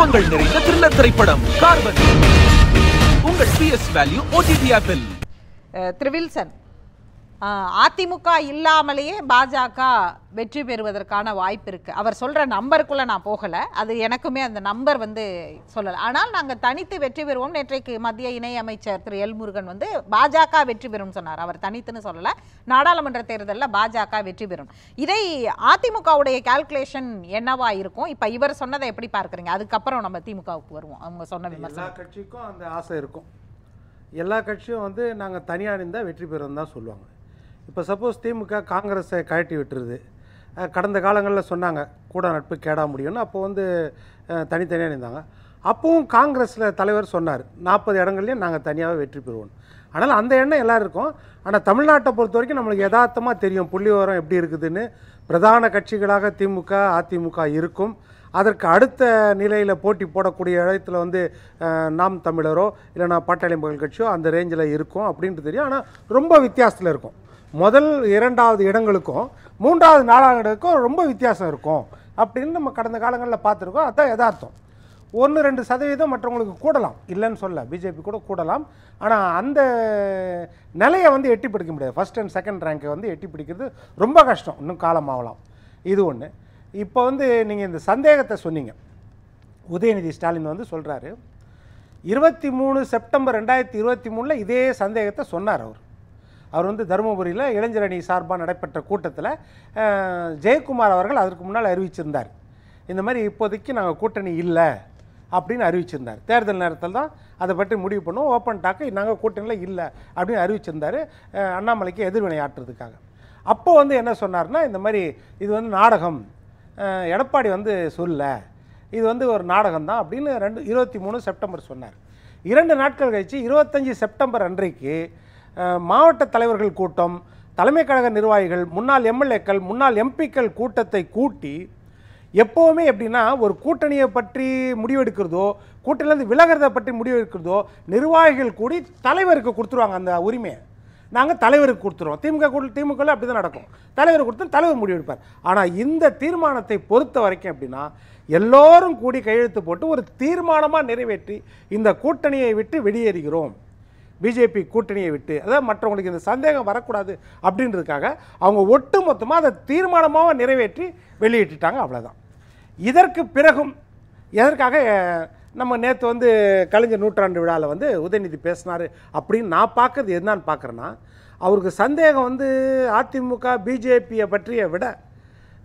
குழப்பங்கள் நிறைந்த த்ரில்லர் திரைப்படம் கார்பன் உங்கள் பிஎஸ் வேல்யூ ஓடிடி ஆப்பில் த்ரிவில்சன் அதிமுக இல்லாமலேயே பாஜக வெற்றி பெறுவதற்கான வாய்ப்பு இருக்குது அவர் சொல்கிற நம்பருக்குள்ளே நான் போகலை அது எனக்குமே அந்த நம்பர் வந்து சொல்லலை ஆனால் நாங்கள் தனித்து வெற்றி பெறுவோம் நேற்றைக்கு மத்திய இணையமைச்சர் திரு எல் முருகன் வந்து பாஜக வெற்றி பெறும் சொன்னார் அவர் தனித்துன்னு சொல்லலை நாடாளுமன்ற தேர்தலில் பாஜக வெற்றி பெறும் இதை அதிமுகவுடைய கால்குலேஷன் என்னவா இருக்கும் இப்போ இவர் சொன்னதை எப்படி பார்க்குறீங்க அதுக்கப்புறம் நம்ம திமுகவுக்கு வருவோம் அவங்க சொன்ன விமர்சனம் கட்சிக்கும் அந்த ஆசை இருக்கும் எல்லா கட்சியும் வந்து நாங்கள் தனியாக இருந்தால் வெற்றி பெறும் தான் சொல்லுவாங்க இப்போ சப்போஸ் திமுக காங்கிரஸை கழட்டி விட்டுருது கடந்த காலங்களில் சொன்னாங்க கூட நட்பு கேட முடியும்னு அப்போ வந்து தனித்தனியாக இருந்தாங்க அப்பவும் காங்கிரஸில் தலைவர் சொன்னார் நாற்பது இடங்கள்லையும் நாங்கள் தனியாகவே வெற்றி பெறுவோம் அதனால் அந்த எண்ணம் எல்லோரும் இருக்கும் ஆனால் தமிழ்நாட்டை பொறுத்த வரைக்கும் நம்மளுக்கு யதார்த்தமாக தெரியும் புள்ளி விவரம் எப்படி இருக்குதுன்னு பிரதான கட்சிகளாக திமுக அதிமுக இருக்கும் அதற்கு அடுத்த நிலையில் போட்டி போடக்கூடிய இடத்துல வந்து நாம் தமிழரோ இல்லைனா பாட்டாளி மக்கள் கட்சியோ அந்த ரேஞ்சில் இருக்கும் அப்படின்ட்டு தெரியும் ஆனால் ரொம்ப வித்தியாசத்தில் இருக்கும் முதல் இரண்டாவது இடங்களுக்கும் மூன்றாவது நாலாவது இடங்களுக்கும் ரொம்ப வித்தியாசம் இருக்கும் அப்படின்னு நம்ம கடந்த காலங்களில் பார்த்துருக்கோம் அதுதான் யதார்த்தம் ஒன்று ரெண்டு சதவீதம் மற்றவங்களுக்கு கூடலாம் இல்லைன்னு சொல்ல பிஜேபி கூட கூடலாம் ஆனால் அந்த நிலையை வந்து எட்டி பிடிக்க முடியாது ஃபஸ்ட் அண்ட் செகண்ட் ரேங்கை வந்து எட்டி பிடிக்கிறது ரொம்ப கஷ்டம் இன்னும் காலமாகலாம் இது ஒன்று இப்போ வந்து நீங்கள் இந்த சந்தேகத்தை சொன்னீங்க உதயநிதி ஸ்டாலின் வந்து சொல்கிறாரு இருபத்தி மூணு செப்டம்பர் ரெண்டாயிரத்தி இருபத்தி மூணில் இதே சந்தேகத்தை சொன்னார் அவர் அவர் வந்து தருமபுரியில் இளைஞரணி சார்பாக நடைபெற்ற கூட்டத்தில் ஜெயக்குமார் அவர்கள் அதற்கு முன்னால் அறிவிச்சிருந்தார் இந்த மாதிரி இப்போதைக்கு நாங்கள் கூட்டணி இல்லை அப்படின்னு அறிவிச்சிருந்தார் தேர்தல் நேரத்தில் தான் அதை பற்றி முடிவு பண்ணுவோம் ஓப்பன் டாக்கு நாங்கள் கூட்டணியில் இல்லை அப்படின்னு அறிவிச்சிருந்தார் அண்ணாமலைக்கு எதிர்வினை ஆற்றுறதுக்காக அப்போ வந்து என்ன சொன்னார்னா இந்த மாதிரி இது வந்து நாடகம் எடப்பாடி வந்து சொல்ல இது வந்து ஒரு நாடகம் தான் அப்படின்னு ரெண்டு இருபத்தி மூணு செப்டம்பர் சொன்னார் இரண்டு நாட்கள் கழித்து இருபத்தஞ்சி செப்டம்பர் அன்றைக்கு மாவட்ட தலைவர்கள் கூட்டம் தலைமை கழக நிர்வாகிகள் முன்னாள் எம்எல்ஏக்கள் முன்னாள் எம்பிக்கள் கூட்டத்தை கூட்டி எப்போவுமே எப்படின்னா ஒரு கூட்டணியை பற்றி முடிவெடுக்கிறதோ கூட்டணியிலேருந்து விலகிறத பற்றி முடிவெடுக்கிறதோ நிர்வாகிகள் கூடி தலைவருக்கு கொடுத்துருவாங்க அந்த உரிமையை நாங்கள் தலைவருக்கு கொடுத்துருவோம் திமுக கூட திமுகவில் அப்படி தான் நடக்கும் தலைவர் கொடுத்து தலைவர் முடிவெடுப்பார் ஆனால் இந்த தீர்மானத்தை பொறுத்த வரைக்கும் அப்படின்னா எல்லோரும் கூடி கையெழுத்து போட்டு ஒரு தீர்மானமாக நிறைவேற்றி இந்த கூட்டணியை விட்டு வெளியேறுகிறோம் பிஜேபி கூட்டணியை விட்டு அதாவது மற்றவங்களுக்கு இந்த சந்தேகம் வரக்கூடாது அப்படின்றதுக்காக அவங்க ஒட்டு மொத்தமாக அதை தீர்மானமாக நிறைவேற்றி வெளியிட்டுட்டாங்க அவ்வளோதான் இதற்கு பிறகும் எதற்காக நம்ம நேற்று வந்து கலைஞர் நூற்றாண்டு விழாவில் வந்து உதயநிதி பேசினார் அப்படின்னு நான் பார்க்கறது என்னன்னு பார்க்குறேன்னா அவருக்கு சந்தேகம் வந்து அதிமுக பிஜேபியை பற்றிய விட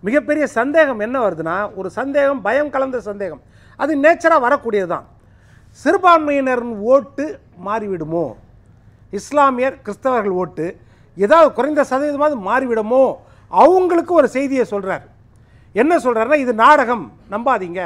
மிகப்பெரிய சந்தேகம் என்ன வருதுன்னா ஒரு சந்தேகம் பயம் கலந்த சந்தேகம் அது நேச்சராக வரக்கூடியது தான் சிறுபான்மையினரின் ஓட்டு மாறிவிடுமோ இஸ்லாமியர் கிறிஸ்தவர்கள் ஓட்டு ஏதாவது குறைந்த சதவீதமாவது மாறிவிடுமோ அவங்களுக்கு ஒரு செய்தியை சொல்கிறார் என்ன சொல்கிறாருன்னா இது நாடகம் நம்பாதீங்க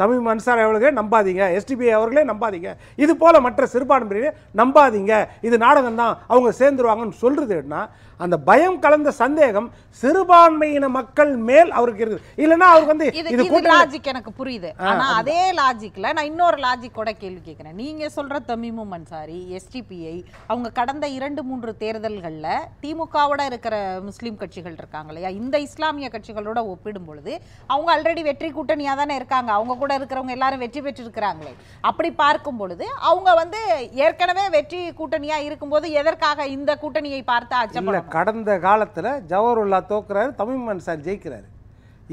தமிழ் மனுஷார் அவர்களே நம்பாதீங்க எஸ்டிபி அவர்களே நம்பாதீங்க இது போல மற்ற சிறுபான்மையினரே நம்பாதீங்க இது நாடகம் தான் அவங்க சேர்ந்துருவாங்கன்னு சொல்றதுன்னா அந்த பயம் கலந்த சந்தேகம் சிறுபான்மையின மக்கள் மேல் அவருக்கு இருக்கு இல்லைன்னா அவருக்கு வந்து இது லாஜிக் எனக்கு புரியுது ஆனா அதே லாஜிக்ல நான் இன்னொரு லாஜிக் கூட கேள்வி கேட்கிறேன் நீங்க சொல்ற தமிமு மன்சாரி எஸ்டிபிஐ அவங்க கடந்த இரண்டு மூன்று தேர்தல்கள்ல திமுகவோட இருக்கிற முஸ்லீம் கட்சிகள் இருக்காங்க இல்லையா இந்த இஸ்லாமிய கட்சிகளோட ஒப்பிடும் பொழுது அவங்க ஆல்ரெடி வெற்றி கூட்டணியா தானே இருக்காங்க அவங்க கூட இருக்கிறவங்க எல்லாரும் வெற்றி பெற்றிருக்கிறாங்களே அப்படி பார்க்கும் பொழுது அவங்க வந்து ஏற்கனவே வெற்றி கூட்டணியா இருக்கும்போது எதற்காக இந்த கூட்டணியை பார்த்து அச்சம் கடந்த காலத்தில் ஜவஹர்லா தோக்குறாரு தமிழ் மன்சார் ஜெயிக்கிறாரு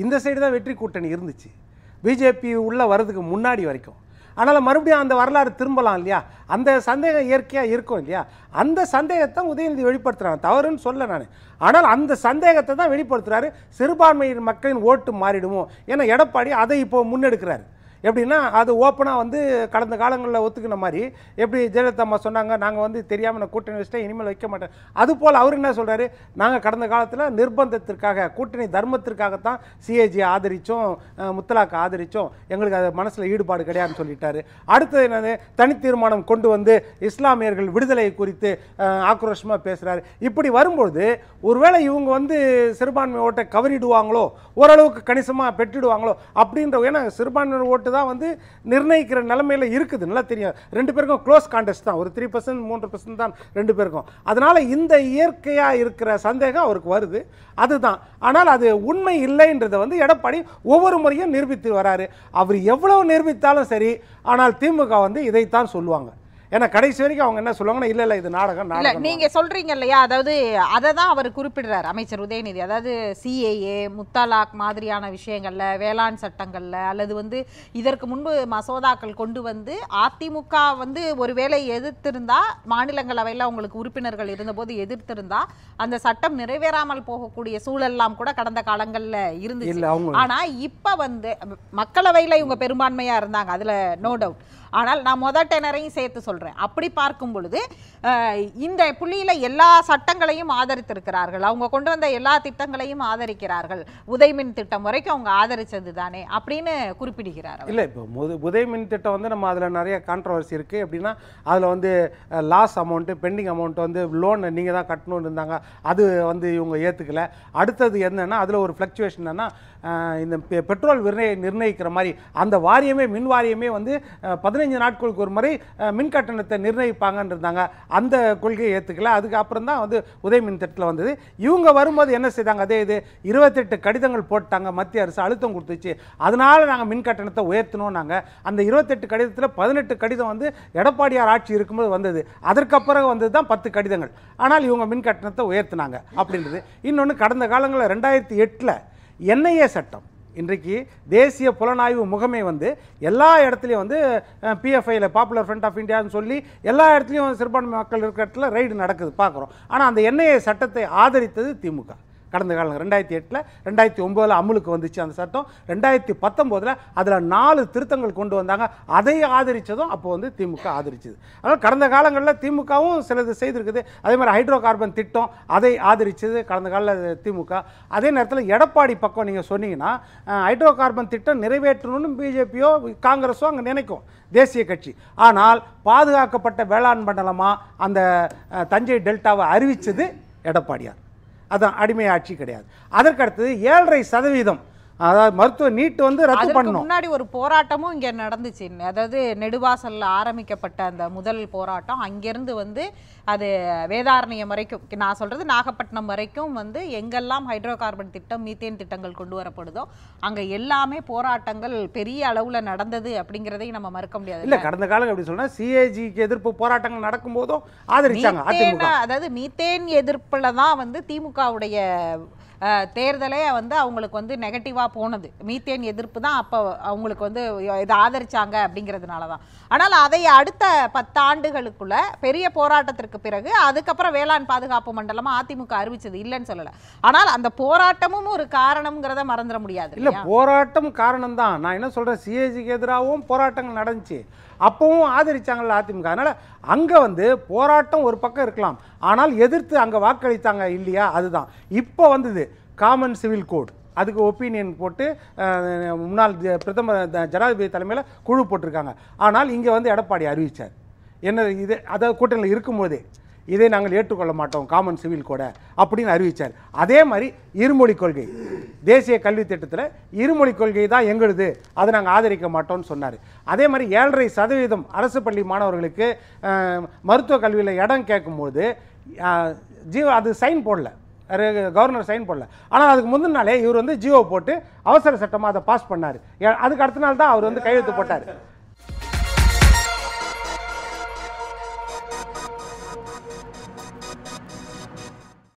இந்த சைடு தான் வெற்றி கூட்டணி இருந்துச்சு பிஜேபி உள்ளே வர்றதுக்கு முன்னாடி வரைக்கும் ஆனால் மறுபடியும் அந்த வரலாறு திரும்பலாம் இல்லையா அந்த சந்தேகம் இயற்கையாக இருக்கும் இல்லையா அந்த சந்தேகத்தை உதயநிதி வெளிப்படுத்துகிறாங்க தவறுன்னு சொல்ல நான் ஆனால் அந்த சந்தேகத்தை தான் வெளிப்படுத்துகிறாரு சிறுபான்மையின் மக்களின் ஓட்டு மாறிடுமோ ஏன்னா எடப்பாடி அதை இப்போ முன்னெடுக்கிறாரு எப்படின்னா அது ஓப்பனாக வந்து கடந்த காலங்களில் ஒத்துக்கின மாதிரி எப்படி ஜெயலலிதா அம்மா சொன்னாங்க நாங்கள் வந்து தெரியாமல் நான் கூட்டணி வச்சுட்டேன் இனிமேல் வைக்க மாட்டேன் அதுபோல் அவர் என்ன சொல்கிறாரு நாங்கள் கடந்த காலத்தில் நிர்பந்தத்திற்காக கூட்டணி தர்மத்திற்காகத்தான் சிஏஜி ஆதரித்தோம் முத்தலாக்கு ஆதரித்தோம் எங்களுக்கு அது மனசில் ஈடுபாடு கிடையாதுன்னு சொல்லிட்டாரு அடுத்தது என்னது தனி தீர்மானம் கொண்டு வந்து இஸ்லாமியர்கள் விடுதலை குறித்து ஆக்ரோஷமாக பேசுகிறாரு இப்படி வரும்பொழுது ஒருவேளை இவங்க வந்து சிறுபான்மை ஓட்டை கவரிடுவாங்களோ ஓரளவுக்கு கணிசமாக பெற்றுடுவாங்களோ அப்படின்ற ஏன்னா சிறுபான்மையினர் ஓட்டு மட்டும் தான் வந்து நிர்ணயிக்கிற நிலைமையில் இருக்குது நல்லா தெரியும் ரெண்டு பேருக்கும் க்ளோஸ் கான்டெஸ்ட் தான் ஒரு த்ரீ பர்சன்ட் மூன்று பர்சன்ட் தான் ரெண்டு பேருக்கும் அதனால் இந்த இயற்கையாக இருக்கிற சந்தேகம் அவருக்கு வருது அதுதான் ஆனால் அது உண்மை இல்லைன்றதை வந்து எடப்பாடி ஒவ்வொரு முறையும் நிரூபித்து வராரு அவர் எவ்வளவு நிரூபித்தாலும் சரி ஆனால் திமுக வந்து இதைத்தான் சொல்லுவாங்க ஏன்னா கடைசி வரைக்கும் அவங்க என்ன சொல்லுவாங்கன்னா இல்லை இல்லை இது நாடகம் இல்லை நீங்கள் சொல்கிறீங்க இல்லையா அதாவது அதை தான் அவர் குறிப்பிடுறார் அமைச்சர் உதயநிதி அதாவது சிஏஏ முத்தலாக் மாதிரியான விஷயங்களில் வேளாண் சட்டங்களில் அல்லது வந்து இதற்கு முன்பு மசோதாக்கள் கொண்டு வந்து அதிமுக வந்து ஒருவேளை எதிர்த்திருந்தா மாநிலங்களவையில் அவங்களுக்கு உறுப்பினர்கள் இருந்தபோது எதிர்த்திருந்தா அந்த சட்டம் நிறைவேறாமல் போகக்கூடிய சூழல்லாம் கூட கடந்த காலங்களில் இருந்துச்சு ஆனால் இப்போ வந்து மக்களவையில் இவங்க பெரும்பான்மையாக இருந்தாங்க அதில் நோ டவுட் ஆனால் நான் மொதல் டெனரையும் சேர்த்து சொல்கிறேன் அப்படி பார்க்கும் பொழுது இந்த புள்ளியில் எல்லா சட்டங்களையும் ஆதரித்திருக்கிறார்கள் அவங்க கொண்டு வந்த எல்லா திட்டங்களையும் ஆதரிக்கிறார்கள் உதயமின் திட்டம் வரைக்கும் அவங்க ஆதரித்தது தானே அப்படின்னு குறிப்பிடுகிறார் இல்லை இப்போ உதயமின் திட்டம் வந்து நம்ம அதில் நிறைய கான்ட்ரவர்சி இருக்குது எப்படின்னா அதில் வந்து லாஸ் அமௌண்ட்டு பெண்டிங் அமௌண்ட் வந்து லோன் நீங்கள் தான் கட்டணும்னு இருந்தாங்க அது வந்து இவங்க ஏற்றுக்கல அடுத்தது என்னென்னா அதில் ஒரு ஃப்ளக்சுவேஷன் என்னென்னா இந்த பெட்ரோல் விற நிர்ணயிக்கிற மாதிரி அந்த வாரியமே மின் வாரியமே வந்து பதினெட்டு பதினைஞ்சு நாட்களுக்கு ஒரு முறை மின் கட்டணத்தை நிர்ணயிப்பாங்கன்னு அந்த கொள்கையை ஏற்றுக்கல அதுக்கப்புறம் தான் வந்து உதய மின் திட்டத்தில் வந்தது இவங்க வரும்போது என்ன செய்தாங்க அதே இது இருபத்தெட்டு கடிதங்கள் போட்டாங்க மத்திய அரசு அழுத்தம் கொடுத்துச்சு அதனால் நாங்கள் மின் கட்டணத்தை உயர்த்தணும் நாங்கள் அந்த இருபத்தெட்டு கடிதத்தில் பதினெட்டு கடிதம் வந்து எடப்பாடியார் ஆட்சி இருக்கும்போது வந்தது அதற்கப்புறம் வந்தது தான் பத்து கடிதங்கள் ஆனால் இவங்க மின் கட்டணத்தை உயர்த்தினாங்க அப்படின்றது இன்னொன்று கடந்த காலங்களில் ரெண்டாயிரத்தி எட்டில் என்ஐஏ சட்டம் இன்றைக்கு தேசிய புலனாய்வு முகமை வந்து எல்லா இடத்துலையும் வந்து பிஎஃப்ஐயில் பாப்புலர் ஃப்ரண்ட் ஆஃப் இந்தியான்னு சொல்லி எல்லா இடத்துலையும் சிறுபான்மை மக்கள் இருக்கிற இடத்துல ரைடு நடக்குது பார்க்குறோம் ஆனால் அந்த என்ஐஏ சட்டத்தை ஆதரித்தது திமுக கடந்த காலம் ரெண்டாயிரத்தி எட்டில் ரெண்டாயிரத்தி ஒம்போதில் அமலுக்கு வந்துச்சு அந்த சட்டம் ரெண்டாயிரத்தி பத்தொம்போதில் அதில் நாலு திருத்தங்கள் கொண்டு வந்தாங்க அதை ஆதரித்ததும் அப்போது வந்து திமுக ஆதரிச்சது அதனால் கடந்த காலங்களில் திமுகவும் சிலது செய்திருக்குது அதே மாதிரி ஹைட்ரோ கார்பன் திட்டம் அதை ஆதரிச்சது கடந்த காலில் திமுக அதே நேரத்தில் எடப்பாடி பக்கம் நீங்கள் சொன்னீங்கன்னா ஹைட்ரோ கார்பன் திட்டம் நிறைவேற்றணும்னு பிஜேபியோ காங்கிரஸோ அங்கே நினைக்கும் தேசிய கட்சி ஆனால் பாதுகாக்கப்பட்ட வேளாண் மண்டலமாக அந்த தஞ்சை டெல்டாவை அறிவித்தது எடப்பாடியார் அதுதான் அடிமை ஆட்சி கிடையாது அதற்கடுத்தது ஏழரை சதவீதம் அதாவது மருத்துவ நீட் வந்து ரத்து பண்ணணும் முன்னாடி ஒரு போராட்டமும் இங்கே நடந்துச்சு அதாவது நெடுவாசலில் ஆரம்பிக்கப்பட்ட அந்த முதல் போராட்டம் அங்கேருந்து வந்து அது வேதாரண்யம் வரைக்கும் நான் சொல்கிறது நாகப்பட்டினம் வரைக்கும் வந்து எங்கெல்லாம் ஹைட்ரோ கார்பன் திட்டம் மீத்தேன் திட்டங்கள் கொண்டு வரப்படுதோ அங்கே எல்லாமே போராட்டங்கள் பெரிய அளவில் நடந்தது அப்படிங்கிறதையும் நம்ம மறுக்க முடியாது இல்லை கடந்த காலம் எப்படி சொன்னால் சிஏஜிக்கு எதிர்ப்பு போராட்டங்கள் நடக்கும்போதும் ஆதரிச்சாங்க அதாவது மீத்தேன் எதிர்ப்பில் தான் வந்து திமுகவுடைய தேர்தலே வந்து அவங்களுக்கு வந்து நெகட்டிவாக போனது மீத்தேன் எதிர்ப்பு தான் அப்போ அவங்களுக்கு வந்து இதை ஆதரித்தாங்க அப்படிங்கிறதுனால தான் ஆனால் அதை அடுத்த பத்தாண்டுகளுக்குள்ள பெரிய போராட்டத்திற்கு பிறகு அதுக்கப்புறம் வேளாண் பாதுகாப்பு மண்டலமாக அதிமுக அறிவிச்சது இல்லைன்னு சொல்லலை ஆனால் அந்த போராட்டமும் ஒரு காரணம்ங்கிறத மறந்துட முடியாது இல்லை போராட்டம் காரணம் தான் நான் என்ன சொல்கிறேன் சிஏஜிக்கு எதிராகவும் போராட்டங்கள் நடந்துச்சு அப்பவும் ஆதரிச்சாங்கல்ல அதிமுக அதனால் அங்கே வந்து போராட்டம் ஒரு பக்கம் இருக்கலாம் ஆனால் எதிர்த்து அங்கே வாக்களித்தாங்க இல்லையா அதுதான் இப்போ வந்தது காமன் சிவில் கோட் அதுக்கு ஒப்பீனியன் போட்டு முன்னாள் பிரதமர் ஜனாதிபதி தலைமையில் குழு போட்டிருக்காங்க ஆனால் இங்கே வந்து எடப்பாடி அறிவித்தார் என்ன இது அதாவது கூட்டணியில் இருக்கும்போதே இதை நாங்கள் ஏற்றுக்கொள்ள மாட்டோம் காமன் சிவில் கூட அப்படின்னு அறிவித்தார் அதே மாதிரி இருமொழி கொள்கை தேசிய கல்வி திட்டத்தில் இருமொழி கொள்கை தான் எங்களுது அதை நாங்கள் ஆதரிக்க மாட்டோம்னு சொன்னார் அதே மாதிரி ஏழரை சதவீதம் அரசு பள்ளி மாணவர்களுக்கு மருத்துவக் கல்வியில் இடம் கேட்கும்போது ஜீவ அது சைன் போடல கவர்னர் சைன் போடல ஆனால் அதுக்கு முந்தின நாளே இவர் வந்து ஜியோ போட்டு அவசர சட்டமாக அதை பாஸ் பண்ணார் அதுக்கு அடுத்த நாள் தான் அவர் வந்து கையெழுத்து போட்டார்